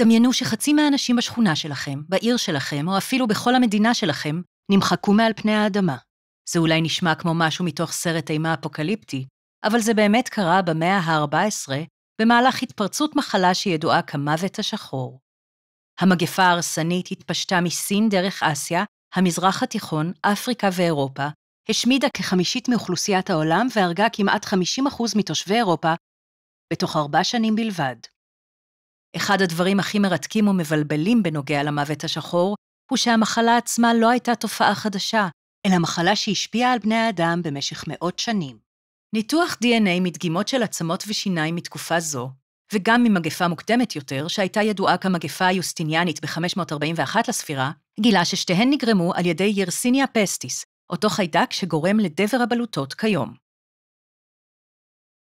דמיינו שחצי מהאנשים בשכונה שלכם, בעיר שלכם, או אפילו בכל המדינה שלכם, נמחקו מעל פני האדמה. זה אולי נשמע כמו משהו מתוך סרט אימה אפוקליפטי, אבל זה באמת קרה במאה ה-14, במהלך התפרצות מחלה שידועה כמוות השחור. המגפה ההרסנית התפשטה מסין דרך אסיה, המזרח התיכון, אפריקה ואירופה, השמידה כחמישית מאוכלוסיית העולם והרגה כמעט 50% מתושבי אירופה בתוך ארבע שנים בלבד. אחד הדברים הכי מרתקים ומבלבלים בנוגע למוות השחור, הוא שהמחלה עצמה לא הייתה תופעה חדשה, אלא מחלה שהשפיעה על בני האדם במשך מאות שנים. ניתוח DNA מדגימות של עצמות ושיניים מתקופה זו, וגם ממגפה מוקדמת יותר, שהייתה ידועה כמגפה היוסטיניאנית ב-541 לספירה, גילה ששתיהן נגרמו על ידי ירסיניה פסטיס, אותו חיידק שגורם לדבר הבלוטות כיום.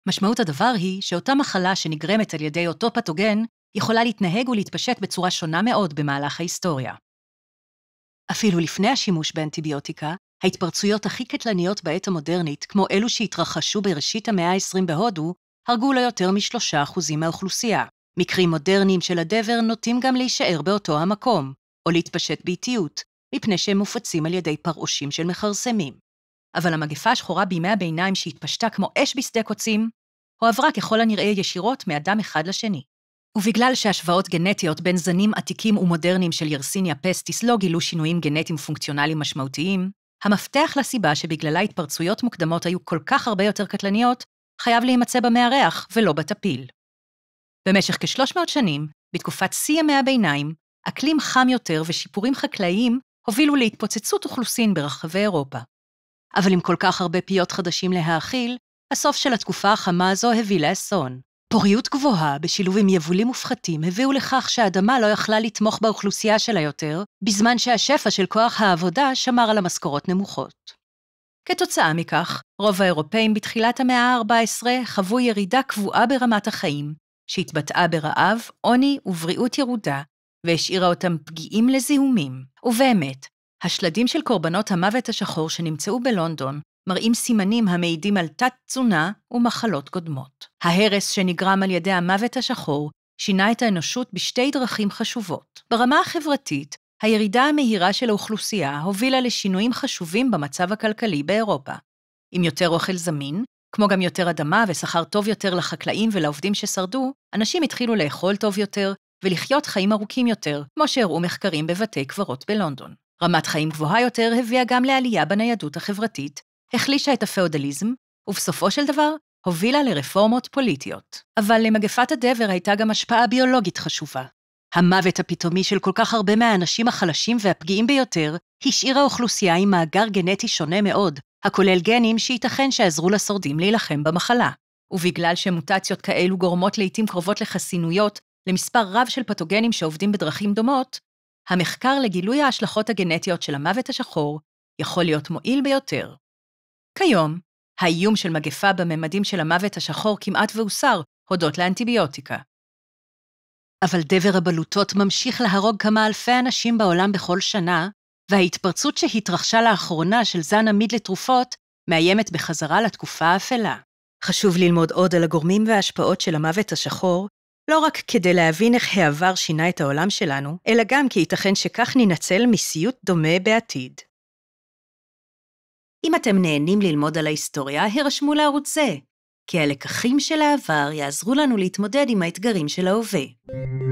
משמעות הדבר היא שאותה מחלה שנגרמת על ידי אותו פתוגן, יכולה להתנהג ולהתפשט בצורה שונה מאוד במהלך ההיסטוריה. אפילו לפני השימוש באנטיביוטיקה, ההתפרצויות הכי קטלניות בעת המודרנית, כמו אלו שהתרחשו בראשית המאה ה-20 בהודו, הרגו לא יותר מ-3% מהאוכלוסייה. מקרים מודרניים של הדבר נוטים גם להישאר באותו המקום, או להתפשט באיטיות, מפני שהם מופצים על ידי פרעושים של מכרסמים. אבל המגפה השחורה בימי הביניים שהתפשטה כמו אש בשדה קוצים, הועברה ככל הנראה ישירות מאדם אחד לשני. ובגלל שהשוואות גנטיות בין זנים עתיקים ומודרניים של ירסיניה פסטיס לא גילו שינויים גנטיים פונקציונליים משמעותיים, המפתח לסיבה שבגללה התפרצויות מוקדמות היו כל כך הרבה יותר קטלניות, חייב להימצא במארח ולא בטפיל. במשך כ-300 שנים, בתקופת שיא ימי הביניים, אקלים חם יותר ושיפורים חקלאיים הובילו להתפוצצות אוכלוסין ברחבי אירופה. אבל עם כל כך הרבה פיות חדשים להאכיל, הסוף של התקופה החמה הזו הביא לאסון. פוריות גבוהה בשילוב עם יבולים מופחתים הביאו לכך שהאדמה לא יכלה לתמוך באוכלוסייה שלה יותר, בזמן שהשפע של כוח העבודה שמר על המשכורות נמוכות. כתוצאה מכך, רוב האירופאים בתחילת המאה ה-14 חוו ירידה קבועה ברמת החיים, שהתבטאה ברעב, עוני ובריאות ירודה, והשאירה אותם פגיעים לזיהומים. ובאמת, השלדים של קורבנות המוות השחור שנמצאו בלונדון מראים סימנים המעידים על תת-תזונה ומחלות קודמות. ההרס שנגרם על ידי המוות השחור שינה את האנושות בשתי דרכים חשובות. ברמה החברתית, הירידה המהירה של האוכלוסייה הובילה לשינויים חשובים במצב הכלכלי באירופה. עם יותר אוכל זמין, כמו גם יותר אדמה ושכר טוב יותר לחקלאים ולעובדים ששרדו, אנשים התחילו לאכול טוב יותר ולחיות חיים ארוכים יותר, כמו שהראו מחקרים בבתי קברות בלונדון. רמת חיים גבוהה יותר הביאה גם לעלייה בניידות החברתית, החלישה את הפאודליזם, ובסופו של דבר הובילה לרפורמות פוליטיות. אבל למגפת הדבר הייתה גם השפעה ביולוגית חשובה. המוות הפתאומי של כל כך הרבה מהאנשים החלשים והפגיעים ביותר, השאירה אוכלוסייה עם מאגר גנטי שונה מאוד, הכולל גנים שייתכן שעזרו לשורדים להילחם במחלה. ובגלל שמוטציות כאלו גורמות לעיתים קרובות לחסינויות למספר רב של פתוגנים שעובדים בדרכים דומות, המחקר לגילוי ההשלכות הגנטיות של המוות השחור יכול להיות מועיל ביותר. כיום, האיום של מגפה בממדים של המוות השחור כמעט והוסר, הודות לאנטיביוטיקה. אבל דבר הבלוטות ממשיך להרוג כמה אלפי אנשים בעולם בכל שנה, וההתפרצות שהתרחשה לאחרונה של זן עמיד לתרופות מאיימת בחזרה לתקופה האפלה. חשוב ללמוד עוד על הגורמים וההשפעות של המוות השחור, לא רק כדי להבין איך העבר שינה את העולם שלנו, אלא גם כי ייתכן שכך ננצל מסיוט דומה בעתיד. אם אתם נהנים ללמוד על ההיסטוריה, הרשמו לערוץ זה, כי הלקחים של העבר יעזרו לנו להתמודד עם האתגרים של ההווה.